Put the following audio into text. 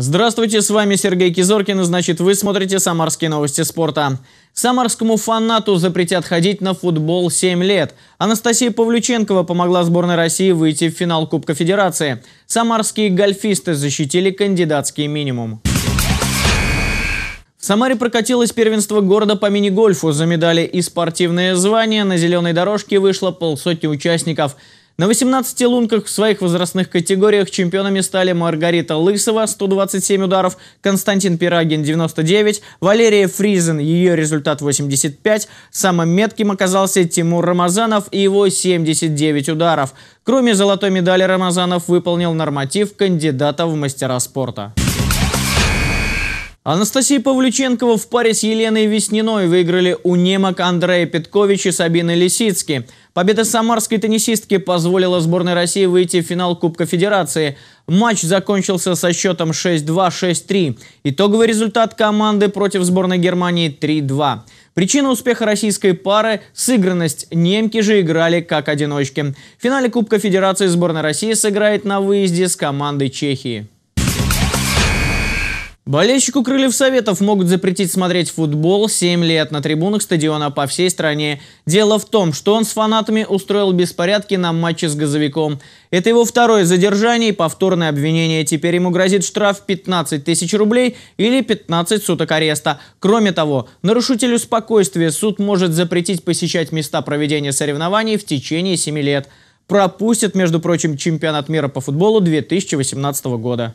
Здравствуйте, с вами Сергей Кизоркин, значит вы смотрите «Самарские новости спорта». Самарскому фанату запретят ходить на футбол 7 лет. Анастасия Павлюченкова помогла сборной России выйти в финал Кубка Федерации. Самарские гольфисты защитили кандидатский минимум. В Самаре прокатилось первенство города по мини-гольфу. За медали и спортивные звания на зеленой дорожке вышло полсотни участников – на 18 лунках в своих возрастных категориях чемпионами стали Маргарита Лысова 127 ударов, Константин Пирагин 99, Валерия Фризен, ее результат 85, самым метким оказался Тимур Рамазанов и его 79 ударов. Кроме золотой медали Рамазанов выполнил норматив кандидата в мастера спорта. Анастасия Павлюченкова в паре с Еленой Весниной выиграли у немок Андрея Петковича и Сабины Лисицки. Победа самарской теннисистки позволила сборной России выйти в финал Кубка Федерации. Матч закончился со счетом 6-2, 6-3. Итоговый результат команды против сборной Германии 3-2. Причина успеха российской пары – сыгранность. Немки же играли как одиночки. В финале Кубка Федерации сборная России сыграет на выезде с командой Чехии. Болельщику крыльев советов могут запретить смотреть футбол 7 лет на трибунах стадиона по всей стране. Дело в том, что он с фанатами устроил беспорядки на матче с газовиком. Это его второе задержание и повторное обвинение. Теперь ему грозит штраф 15 тысяч рублей или 15 суток ареста. Кроме того, нарушителю спокойствия суд может запретить посещать места проведения соревнований в течение 7 лет. Пропустит, между прочим, чемпионат мира по футболу 2018 года.